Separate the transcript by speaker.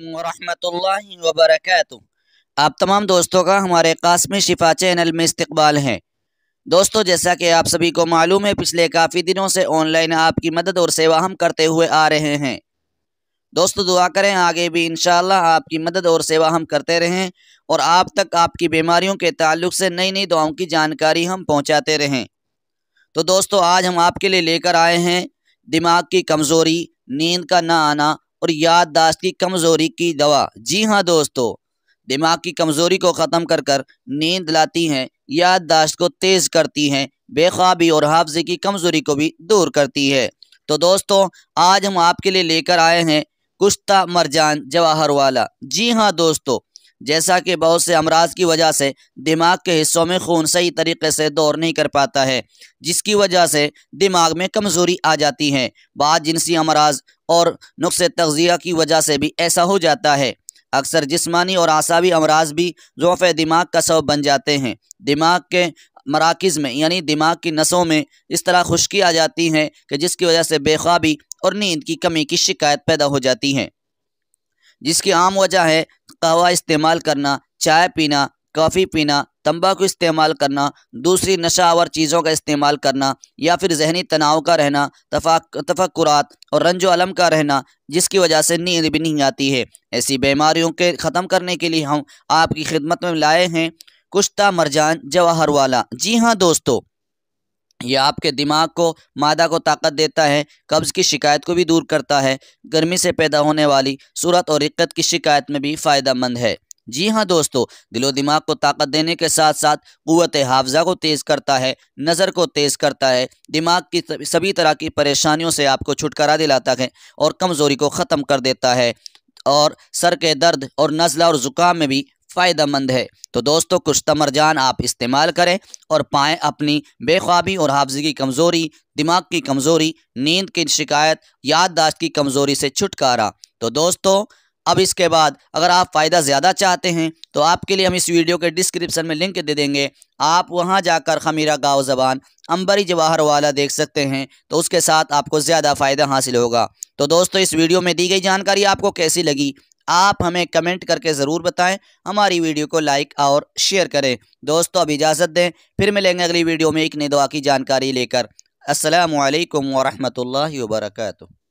Speaker 1: वरहमतुल्लाहि वबरकatuh आप तमाम दोस्तों का हमारे कासमी शिफा चैनल में इस्तबाल है दोस्तों जैसा कि आप सभी को मालूम है पिछले काफ़ी दिनों से ऑनलाइन आपकी मदद और सेवा हम करते हुए आ रहे हैं दोस्तों दुआ करें आगे भी इन आपकी मदद और सेवा हम करते रहें और आप तक आपकी बीमारियों के ताल्लुक से नई नई दुआओं की जानकारी हम पहुँचाते रहें तो दोस्तों आज हम आपके लिए लेकर आए हैं दिमाग की कमज़ोरी नींद का ना आना और याददाश्त की कमज़ोरी की दवा जी हाँ दोस्तों दिमाग की कमज़ोरी को ख़त्म कर कर नींद लाती हैं याददाश्त को तेज़ करती हैं बेखाबी और हाफजे की कमज़ोरी को भी दूर करती है तो दोस्तों आज हम आपके लिए लेकर आए हैं कुश्ता मरजान जवाहर वाला जी हाँ दोस्तों जैसा कि बहुत से अमराज की वजह से दिमाग के हिस्सों में खून सही तरीके से दौर नहीं कर पाता है जिसकी वजह से दिमाग में कमज़ोरी आ जाती है बाद जिनसी अमराज और नुस्ख तगज़िया की वजह से भी ऐसा हो जाता है अक्सर जिसमानी और आसावी अमराज भी ज़ोफ़ दिमाग का सबब बन जाते हैं दिमाग के मराकज़ में यानी दिमाग की नसों में इस तरह खुशकी आ जाती है कि जिसकी वजह से बेखाबी और नींद की कमी की शिकायत पैदा हो जाती है जिसकी आम वजह है कहवा इस्तेमाल करना चाय पीना कॉफ़ी पीना तंबाकू इस्तेमाल करना दूसरी नशावर चीज़ों का इस्तेमाल करना या फिर जहनी तनाव का रहना तफक्रात और रंजो का रहना जिसकी वजह से नींद भी नहीं आती है ऐसी बीमारियों के ख़त्म करने के लिए हम आपकी खिदमत में लाए हैं कुश्ता मरजान जवाहर वाला जी हाँ दोस्तों यह आपके दिमाग को मादा को ताकत देता है कब्ज़ की शिकायत को भी दूर करता है गर्मी से पैदा होने वाली सूरत और रिक्कत की शिकायत में भी फ़ायदा मंद है जी हाँ दोस्तों दिलो दिमाग को ताकत देने के साथ साथ क़वत हाफजा को तेज़ करता है नज़र को तेज़ करता है दिमाग की सभी तरह की परेशानियों से आपको छुटकारा दिलाता है और कमज़ोरी को ख़त्म कर देता है और सर के दर्द और नज़ला और ज़ुकाम में भी फ़ायदा है तो दोस्तों कुछ तमरजान आप इस्तेमाल करें और पाएँ अपनी बेख्वाबी और हाफजी की कमज़ोरी दिमाग की कमज़ोरी नींद की शिकायत याददाश्त की कमज़ोरी से छुटकारा तो दोस्तों अब इसके बाद अगर आप फ़ायदा ज़्यादा चाहते हैं तो आपके लिए हम इस वीडियो के डिस्क्रिप्शन में लिंक दे देंगे आप वहां जाकर खमीरा गाँव ज़बान अंबरी जवाहर वाला देख सकते हैं तो उसके साथ आपको ज़्यादा फ़ायदा हासिल होगा तो दोस्तों इस वीडियो में दी गई जानकारी आपको कैसी लगी आप हमें कमेंट करके ज़रूर बताएं हमारी वीडियो को लाइक और शेयर करें दोस्तों अब इजाज़त दें फिर मिलेंगे अगली वीडियो में एक नई दवा की जानकारी लेकर असलकम वरहमल वर्का